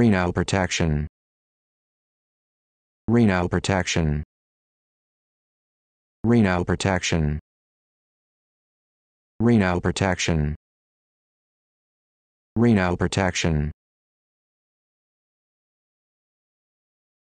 Renal protection. Renal protection. Renal protection. Renal protection. Renal protection.